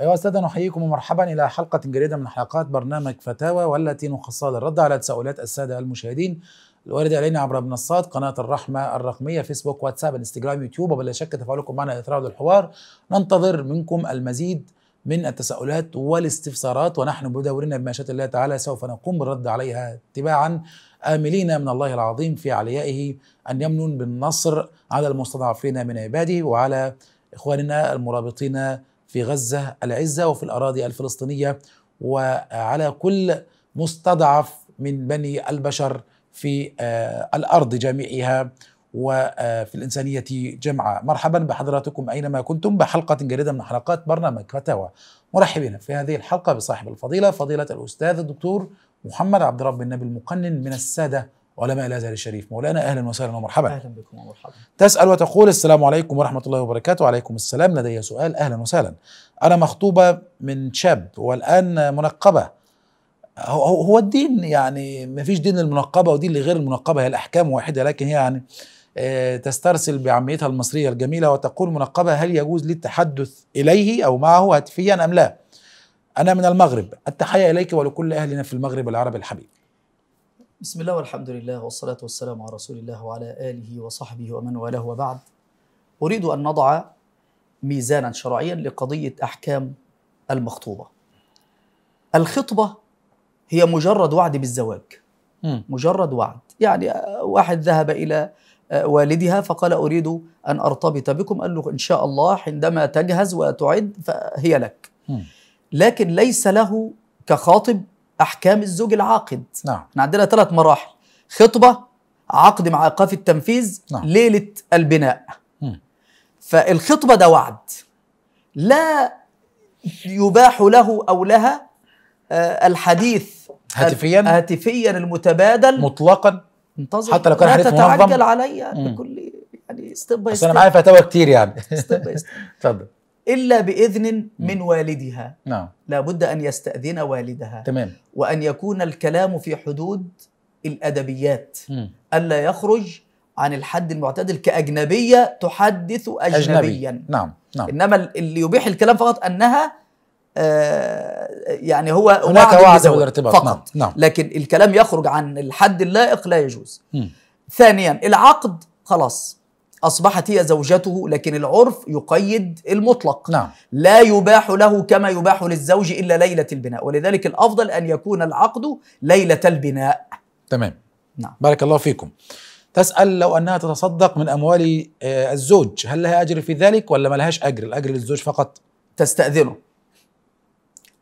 أيها السادة نحييكم ومرحبا إلى حلقة جديدة من حلقات برنامج فتاوى والتي نخصها للرد على تساؤلات السادة المشاهدين الواردة إلينا عبر منصات قناة الرحمة الرقمية فيسبوك واتساب انستجرام يوتيوب وبلا شك تفاعلكم معنا لإثراء الحوار ننتظر منكم المزيد من التساؤلات والاستفسارات ونحن بدورنا بما شاء الله تعالى سوف نقوم بالرد عليها تباعا آملين من الله العظيم في عليائه أن يمنن بالنصر على المستضعفين من عباده وعلى إخواننا المرابطين في غزة العزة وفي الأراضي الفلسطينية وعلى كل مستضعف من بني البشر في آه، الأرض جميعها وفي آه، الإنسانية جمعاء مرحبا بحضراتكم أينما كنتم بحلقة جديدة من حلقات برنامج فتاوى مرحبين في هذه الحلقة بصاحب الفضيلة فضيلة الأستاذ الدكتور محمد عبد رب النبي المقنن من السادة علماء الازهر الشريف مولانا اهلا وسهلا ومرحبا اهلا بكم ومرحبا تسال وتقول السلام عليكم ورحمه الله وبركاته وعليكم السلام لدي سؤال اهلا وسهلا انا مخطوبه من شاب والان منقبه هو, هو الدين يعني ما فيش دين المنقبه ودين لغير المنقبه هي الاحكام واحده لكن هي يعني آه، تسترسل بعاميتها المصرية الجميلة وتقول منقبة هل يجوز لي التحدث إليه أو معه هاتفيا أم لا أنا من المغرب التحية إليك ولكل أهلنا في المغرب العربي الحبيب بسم الله والحمد لله والصلاة والسلام على رسول الله وعلى آله وصحبه ومن والاه وبعد أريد أن نضع ميزانا شرعيا لقضية أحكام المخطوبة الخطبة هي مجرد وعد بالزواج مجرد وعد يعني واحد ذهب إلى والدها فقال أريد أن أرتبط بكم قال له إن شاء الله عندما تجهز وتعد فهي لك لكن ليس له كخاطب احكام الزوج العاقد نعم احنا عندنا ثلاث مراحل خطبه عقد مع ايقاف التنفيذ نعم. ليله البناء م. فالخطبه ده وعد لا يباح له او لها آه، الحديث هاتفيا هاتفيا المتبادل مطلقا انتظر حتى لو كان حديث منظم لا تتعجل عليا بكل يعني ستيب باي ستيب انا معايا فتاوى كتير يعني ستيب باي ستيب اتفضل إلا بإذن من والدها نعم لابد أن يستأذن والدها تمام وأن يكون الكلام في حدود الأدبيات مم. ألا يخرج عن الحد المعتدل كأجنبية تحدث أجنبيا أجنبي. نعم نعم إنما اللي يبيح الكلام فقط أنها آه يعني هو هناك وعد وارتباط فقط نعم. نعم. لكن الكلام يخرج عن الحد اللائق لا يجوز مم. ثانيا العقد خلاص أصبحت هي زوجته لكن العرف يقيد المطلق نعم. لا يباح له كما يباح للزوج إلا ليلة البناء ولذلك الأفضل أن يكون العقد ليلة البناء تمام نعم. بارك الله فيكم تسأل لو أنها تتصدق من أموال آه، الزوج هل لها أجر في ذلك ولا ما لهاش أجر الأجر للزوج فقط تستأذنه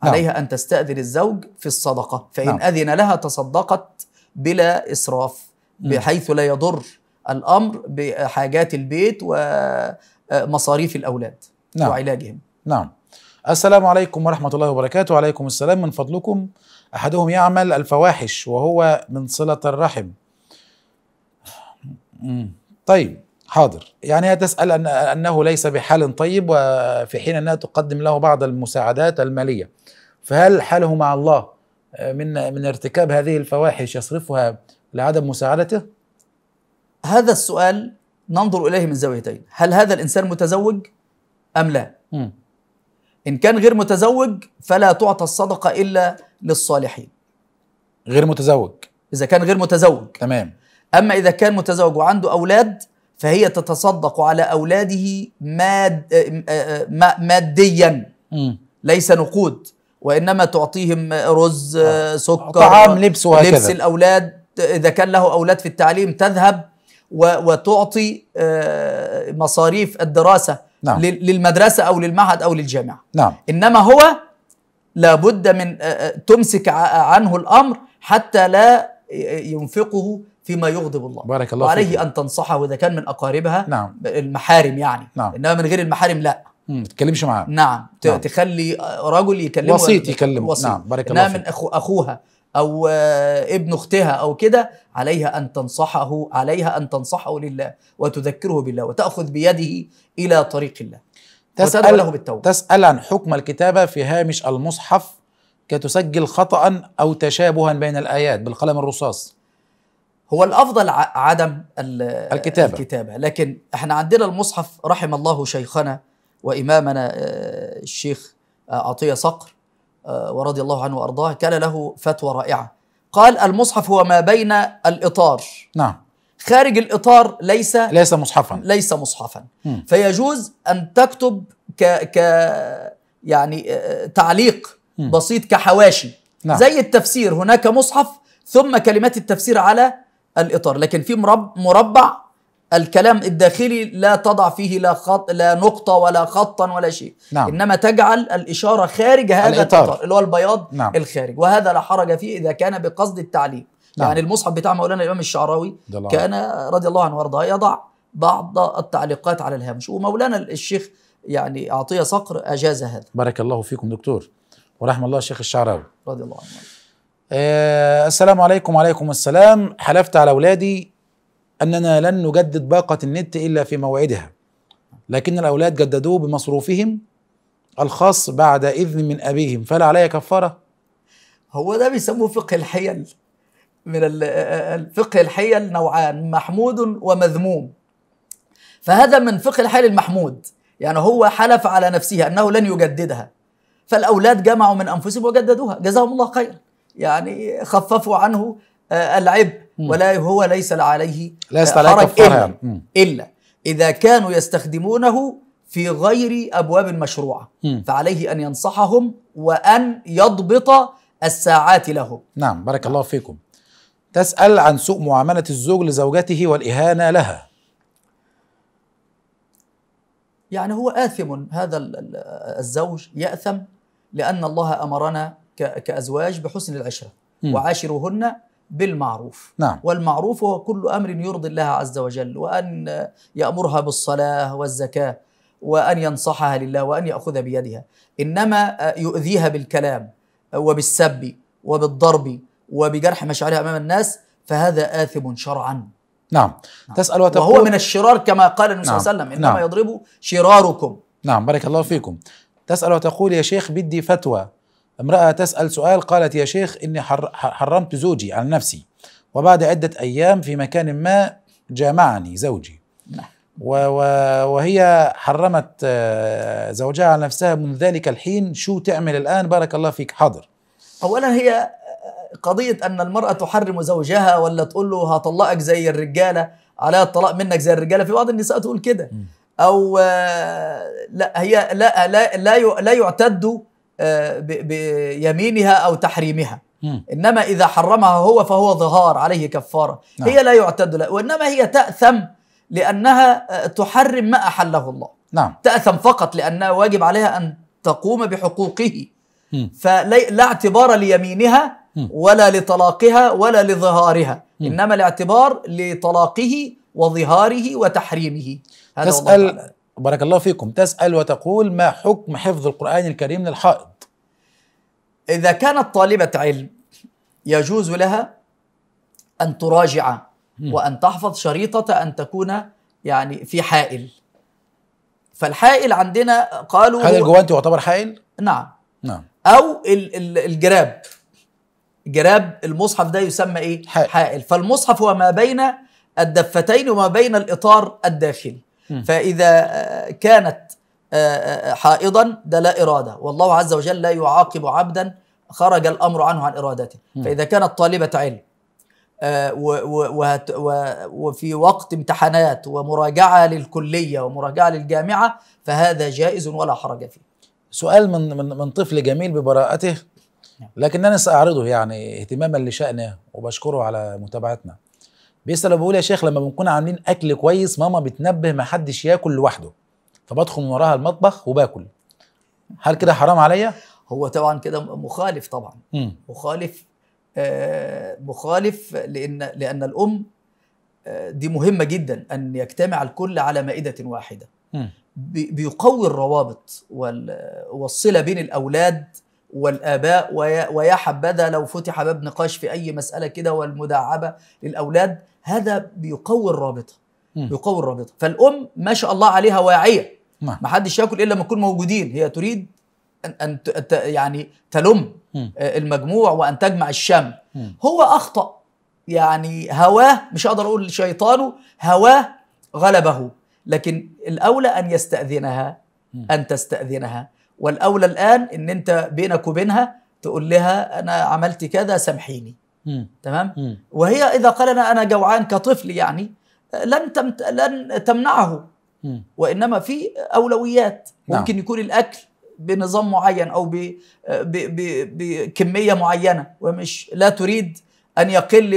نعم. عليها أن تستأذن الزوج في الصدقة فإن نعم. أذن لها تصدقت بلا إسراف بحيث لا يضر الامر بحاجات البيت ومصاريف الاولاد نعم. وعلاجهم نعم السلام عليكم ورحمه الله وبركاته وعليكم السلام من فضلكم احدهم يعمل الفواحش وهو من صله الرحم طيب حاضر يعني تسأل أن أنه ليس بحال طيب وفي حين أنها تقدم له بعض المساعدات المالية فهل حاله مع الله من من ارتكاب هذه الفواحش يصرفها لعدم مساعدته؟ هذا السؤال ننظر اليه من زاويتين هل هذا الانسان متزوج ام لا ان كان غير متزوج فلا تعطى الصدقه الا للصالحين غير متزوج اذا كان غير متزوج تمام اما اذا كان متزوج وعنده اولاد فهي تتصدق على اولاده ماد... آه، آه، ماديا مم. ليس نقود وانما تعطيهم رز آه. سكر طعام لبس وهكذا لبس الاولاد اذا كان له اولاد في التعليم تذهب وتعطي آه، مصاريف الدراسة نعم. للمدرسة أو للمعهد أو للجامعة نعم. إنما هو لابد من آه، آه، تمسك عنه الأمر حتى لا ينفقه فيما يغضب الله بارك الله وعليه فيك. أن تنصحه إذا كان من أقاربها نعم. المحارم يعني نعم. إنما من غير المحارم لا ما تتكلمش معاه نعم. نعم تخلي رجل يكلمه وسيط يكلمه وسيط. نعم بارك الله فيك. من أخو أخوها او آه، ابن اختها او كده عليها ان تنصحه عليها ان تنصحه لله وتذكره بالله وتاخذ بيده الى طريق الله تساله بالتوبه تسال عن حكم الكتابه في هامش المصحف كتسجل خطا او تشابها بين الايات بالقلم الرصاص هو الافضل عدم الكتابه الكتابه لكن احنا عندنا المصحف رحم الله شيخنا وامامنا آه، الشيخ آه، عطيه صقر آه، ورضي الله عنه وارضاه كان له فتوى رائعه قال المصحف هو ما بين الاطار نعم خارج الاطار ليس ليس مصحفا ليس مصحفا م. فيجوز ان تكتب ك ك يعني آه، تعليق م. بسيط كحواشي نعم. زي التفسير هناك مصحف ثم كلمات التفسير على الاطار لكن في مربع الكلام الداخلي لا تضع فيه لا خط لا نقطه ولا خطا ولا شيء نعم. انما تجعل الاشاره خارج هذا الإطار. اللي هو البياض نعم. الخارج وهذا لا حرج فيه اذا كان بقصد التعليم نعم. يعني المصحف بتاع مولانا الامام الشعراوي كان رضي الله عنه وارضاه يضع بعض التعليقات على الهامش ومولانا الشيخ يعني اعطيه صقر اجاز هذا بارك الله فيكم دكتور ورحم الله الشيخ الشعراوي رضي الله عنه آه السلام عليكم وعليكم السلام حلفت على اولادي أننا لن نجدد باقة النت إلا في موعدها لكن الأولاد جددوه بمصروفهم الخاص بعد إذن من أبيهم فلا علي كفارة هو ده بيسموه فقه الحيل من الفقه الحيل نوعان محمود ومذموم فهذا من فقه الحيل المحمود يعني هو حلف على نفسه أنه لن يجددها فالأولاد جمعوا من أنفسهم وجددوها جزاهم الله خيرا يعني خففوا عنه آه، العب ولا هو ليس عليه آه، ليس حرج إلا, إلا إذا كانوا يستخدمونه في غير أبواب مشروعة م. فعليه أن ينصحهم وأن يضبط الساعات لهم نعم بارك الله فيكم تسأل عن سوء معاملة الزوج لزوجته والإهانة لها يعني هو آثم هذا الزوج يأثم لأن الله أمرنا كأزواج بحسن العشرة وعاشروهن بالمعروف نعم. والمعروف هو كل أمر يرضي الله عز وجل وأن يأمرها بالصلاة والزكاة وأن ينصحها لله وأن يأخذ بيدها إنما آه، يؤذيها بالكلام آه، وبالسب وبالضرب وبجرح مشاعرها أمام الناس فهذا آثم شرعا نعم, نعم. تسأل وتقول وهو من الشرار كما قال النبي صلى الله عليه وسلم نعم. إنما نعم. يضرب شراركم نعم بارك الله فيكم تسأل وتقول يا شيخ بدي فتوى امرأة تسأل سؤال قالت يا شيخ إني حر حرمت زوجي على نفسي وبعد عدة أيام في مكان ما جامعني زوجي نعم. وهي حرمت آه، زوجها على نفسها من ذلك الحين شو تعمل الآن بارك الله فيك حاضر أولا هي آه، قضية أن المرأة تحرم زوجها ولا تقول له هطلقك زي الرجالة على الطلاق منك زي الرجالة في بعض النساء تقول كده أو آه، لا هي لا لا لا, لا يعتد بيمينها أو تحريمها إنما إذا حرمها هو فهو ظهار عليه كفارة نعم. هي لا يعتد لها وإنما هي تأثم لأنها آه، تحرم ما أحله الله نعم. تأثم فقط لأنها واجب عليها أن تقوم بحقوقه فلا اعتبار ليمينها ولا لطلاقها ولا لظهارها إنما الاعتبار لطلاقه وظهاره وتحريمه هذا تسأل بارك الله فيكم تسأل وتقول ما حكم حفظ القرآن الكريم للحائض إذا كانت طالبة علم يجوز لها أن تراجع وأن تحفظ شريطة أن تكون يعني في حائل فالحائل عندنا قالوا هل الجوانتي يعتبر حائل؟ نعم نعم أو الجراب جراب المصحف ده يسمى إيه؟ حائل, حائل. فالمصحف هو ما بين الدفتين وما بين الإطار الداخلي فإذا آه، كانت آه، آه، حائضا ده لا إرادة والله عز وجل لا يعاقب عبدا خرج الأمر عنه عن إرادته فإذا كانت طالبة علم وفي وقت امتحانات ومراجعة للكلية ومراجعة للجامعة فهذا جائز ولا حرج فيه سؤال من من من طفل جميل ببراءته نعم. لكنني سأعرضه يعني اهتماما لشأنه وبشكره على متابعتنا بيسأل بيقول يا شيخ لما بنكون عاملين اكل كويس ماما بتنبه ما حدش ياكل لوحده فبدخل من وراها المطبخ وباكل هل كده حرام عليا هو طبعا كده مخالف طبعا م. مخالف آه مخالف لان لان الام آه دي مهمه جدا ان يجتمع الكل على مائده واحده م. بيقوي الروابط والصله بين الاولاد والآباء ويا حبذا لو فتح باب نقاش في أي مسألة كده والمداعبة للأولاد هذا بيقوي الرابطة بيقوي الرابطة فالأم ما شاء الله عليها واعية نعم. ما حدش ياكل إلا لما يكون موجودين هي تريد أن يعني تلم آه، المجموع وأن تجمع الشمل هو أخطأ يعني هواه مش اقدر اقول شيطانه هواه غلبه لكن الاولى ان يستاذنها ان تستاذنها والاولى الان ان انت بينك وبينها تقول لها انا عملت كذا سامحيني تمام وهي اذا قال انا انا جوعان كطفل يعني لن تمت... لن تمنعه وانما في اولويات نعم. ممكن يكون الاكل بنظام معين او ب... ب... ب... بكميه معينه ومش لا تريد ان يقل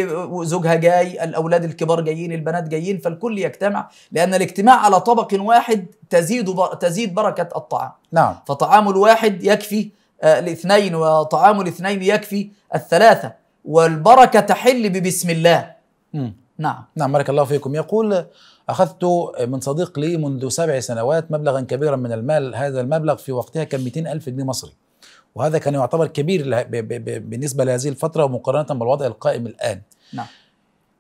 زوجها جاي الاولاد الكبار جايين البنات جايين فالكل يجتمع لان الاجتماع على طبق واحد تزيد تزيد بركه الطعام نعم فطعام الواحد يكفي آه، الاثنين وطعام الاثنين يكفي الثلاثه والبركه تحل ببسم الله مم. نعم نعم بارك الله فيكم يقول أخذت من صديق لي منذ سبع سنوات مبلغا كبيرا من المال هذا المبلغ في وقتها كان 200 ألف جنيه مصري وهذا كان يعتبر كبير بالنسبة لهذه الفترة ومقارنة بالوضع القائم الآن نعم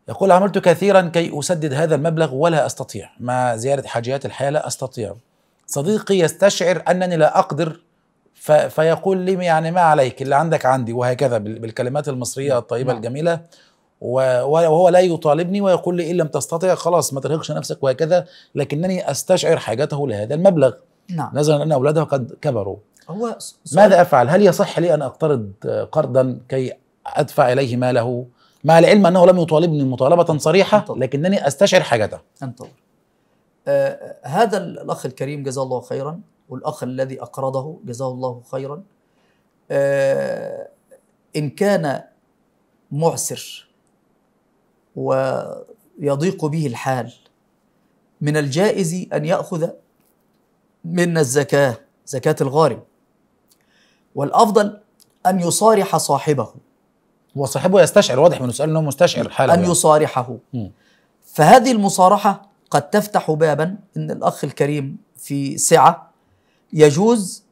يقول عملت كثيرا كي أسدد هذا المبلغ ولا أستطيع مع زيادة حاجيات الحياة لا أستطيع صديقي يستشعر أنني لا أقدر ف... فيقول لي يعني ما عليك اللي عندك عندي وهكذا بالكلمات المصرية نعم. الطيبة نعم. الجميلة وهو لا يطالبني ويقول لي إن لم تستطع خلاص ما ترهقش نفسك وهكذا لكنني أستشعر حاجته لهذا المبلغ نعم. نظرا أن أولاده قد كبروا هو ماذا افعل؟ هل يصح لي ان اقترض قرضا كي ادفع اليه ماله؟ مع العلم انه لم يطالبني مطالبه صريحه لكنني استشعر حاجته. انتظر. آه هذا الاخ الكريم جزاه الله خيرا والاخ الذي اقرضه جزاه الله خيرا آه ان كان معسر ويضيق به الحال من الجائز ان ياخذ منا الزكاه زكاه الغارم والافضل ان يصارح صاحبه وصاحبه يستشعر واضح من سؤال انه مستشعر حاله ان يعني. يصارحه م. فهذه المصارحه قد تفتح بابا ان الاخ الكريم في سعه يجوز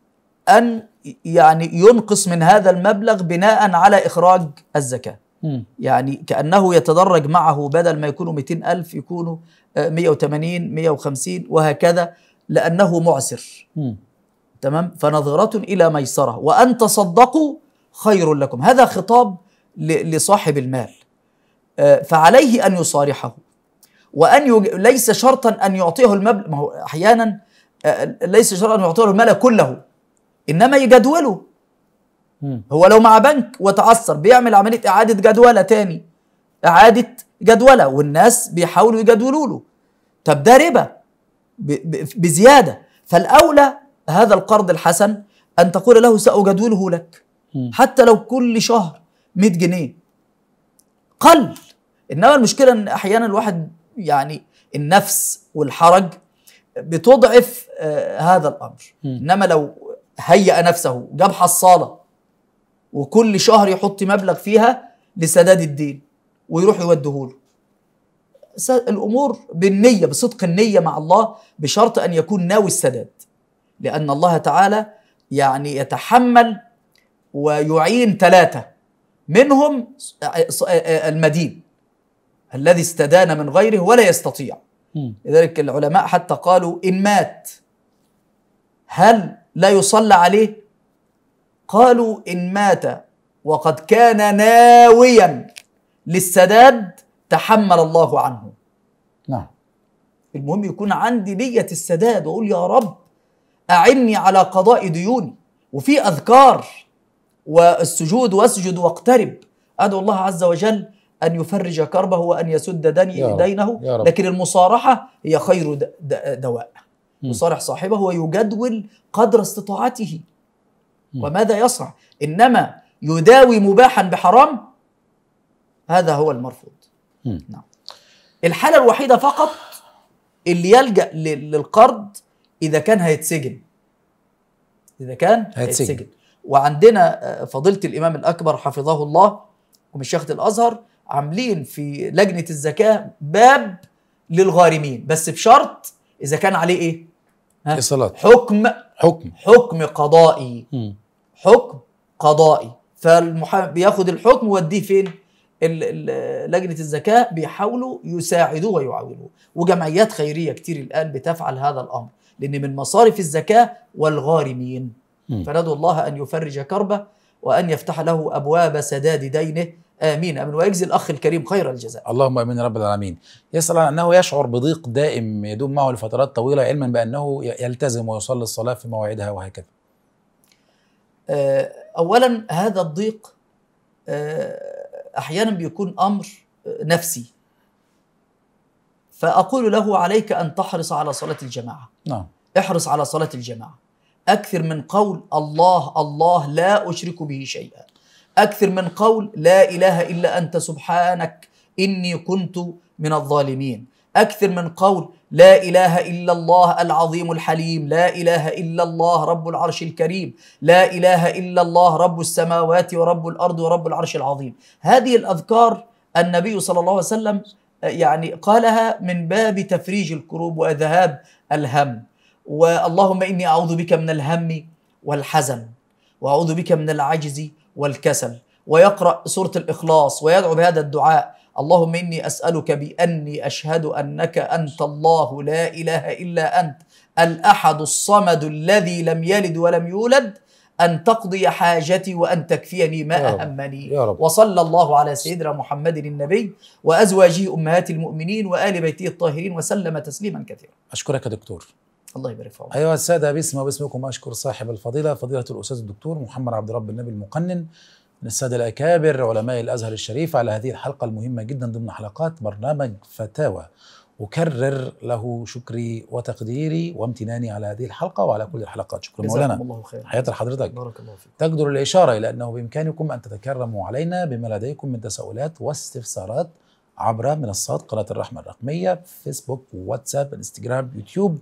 ان يعني ينقص من هذا المبلغ بناء على اخراج الزكاه م. يعني كانه يتدرج معه بدل ما يكونوا 200000 يكونوا 180 150 وهكذا لانه معسر م. تمام فنظرة إلى ميسرة وأن تصدقوا خير لكم هذا خطاب لصاحب المال آه، فعليه أن يصارحه وأن يج... ليس شرطا أن يعطيه المبلغ ما هو أحيانا آه، ليس شرطا أن يعطيه المال كله إنما يجدوله هو لو مع بنك وتعثر بيعمل عملية إعادة جدولة تاني إعادة جدولة والناس بيحاولوا يجدولوا له طب ده ربا ب... ب... بزيادة فالأولى هذا القرض الحسن أن تقول له سأجدوله لك حتى لو كل شهر 100 جنيه قل إنما المشكلة أن أحيانا الواحد يعني النفس والحرج بتضعف آه، هذا الأمر إنما لو هيأ نفسه جاب حصالة وكل شهر يحط مبلغ فيها لسداد الدين ويروح يوديهوله الامور بالنيه بصدق النيه مع الله بشرط ان يكون ناوي السداد لأن الله تعالى يعني يتحمل ويعين ثلاثة منهم المدين الذي استدان من غيره ولا يستطيع لذلك العلماء حتى قالوا إن مات هل لا يصلى عليه قالوا إن مات وقد كان ناويا للسداد تحمل الله عنه نعم المهم يكون عندي نية السداد وأقول يا رب أعني على قضاء ديوني وفي أذكار والسجود واسجد واقترب أدعو الله عز وجل أن يفرج كربه وأن يسد دني دينه يا رب. لكن المصارحة هي خير دواء يصارح صاحبه ويجدول قدر استطاعته وماذا يصنع إنما يداوي مباحا بحرام هذا هو المرفوض نعم الحالة الوحيدة فقط اللي يلجأ للقرض اذا كان هيتسجن اذا كان هيتسجن, هيتسجن. وعندنا آه، فضيله الامام الاكبر حفظه الله ومشيخه الازهر عاملين في لجنه الزكاه باب للغارمين بس بشرط اذا كان عليه ايه اصالات إيه حكم حكم حكم قضائي م. حكم قضائي فالمحامي بياخد الحكم ويوديه فين لجنه الزكاه بيحاولوا يساعدوه ويعاونوه وجمعيات خيريه كتير الان بتفعل هذا الامر لأن من مصارف الزكاة والغارمين فندعو الله أن يفرج كربه وأن يفتح له أبواب سداد دينه امين امين ويجزي الاخ الكريم خير الجزاء. اللهم امين يا رب العالمين. يسال انه يشعر بضيق دائم يدوم معه لفترات طويله علما بانه يلتزم ويصلي الصلاه في مواعيدها وهكذا. آه، اولا هذا الضيق آه، احيانا بيكون امر آه، نفسي فأقول له عليك أن تحرص على صلاة الجماعة نعم احرص على صلاة الجماعة أكثر من قول الله الله لا أشرك به شيئا أكثر من قول لا إله إلا أنت سبحانك إني كنت من الظالمين أكثر من قول لا إله إلا الله العظيم الحليم لا إله إلا الله رب العرش الكريم لا إله إلا الله رب السماوات ورب الأرض ورب العرش العظيم هذه الأذكار النبي صلى الله عليه وسلم يعني قالها من باب تفريج الكروب وذهاب الهم واللهم إني أعوذ بك من الهم والحزن وأعوذ بك من العجز والكسل ويقرأ سورة الإخلاص ويدعو بهذا الدعاء اللهم إني أسألك بأني أشهد أنك أنت الله لا إله إلا أنت الأحد الصمد الذي لم يلد ولم يولد أن تقضي حاجتي وأن تكفيني ما أهمني وصلى الله على سيدنا محمد النبي وأزواجه أمهات المؤمنين وآل بيته الطاهرين وسلم تسليما كثيرا أشكرك يا دكتور الله يبارك في عمرك أيها السادة باسمي وباسمكم أشكر صاحب الفضيلة فضيلة الأستاذ الدكتور محمد عبد رب النبي المقنن من السادة الأكابر علماء الأزهر الشريف على هذه الحلقة المهمة جدا ضمن حلقات برنامج فتاوى أكرر له شكري وتقديري وامتناني على هذه الحلقة وعلى كل الحلقات شكرا مولانا حياة حضرتك بارك الله فيك تقدر الإشارة إلى أنه بإمكانكم أن تتكرموا علينا بما لديكم من تساؤلات واستفسارات عبر منصات قناة الرحمة الرقمية فيسبوك واتساب انستجرام يوتيوب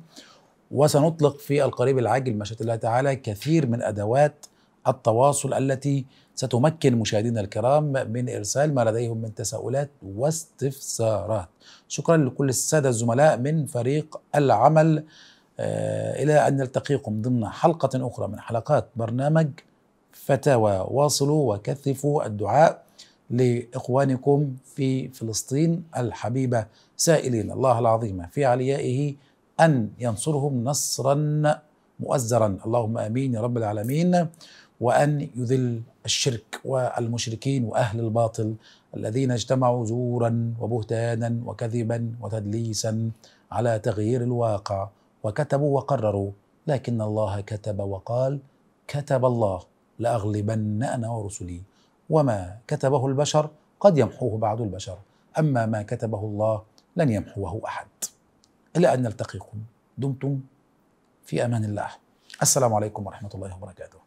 وسنطلق في القريب العاجل ما شاء الله تعالى كثير من أدوات التواصل التي ستمكن مشاهدينا الكرام من إرسال ما لديهم من تساؤلات واستفسارات شكرا لكل السادة الزملاء من فريق العمل آه، إلى أن نلتقيكم ضمن حلقة أخرى من حلقات برنامج فتاوى واصلوا وكثفوا الدعاء لإخوانكم في فلسطين الحبيبة سائلين الله العظيم في عليائه أن ينصرهم نصرا مؤزرا اللهم امين يا رب العالمين وأن يذل الشرك والمشركين وأهل الباطل الذين اجتمعوا زورا وبهتانا وكذبا وتدليسا على تغيير الواقع وكتبوا وقرروا لكن الله كتب وقال كتب الله لأغلبن أنا ورسلي وما كتبه البشر قد يمحوه بعض البشر أما ما كتبه الله لن يمحوه أحد إلى أن نلتقيكم دمتم في أمان الله السلام عليكم ورحمة الله وبركاته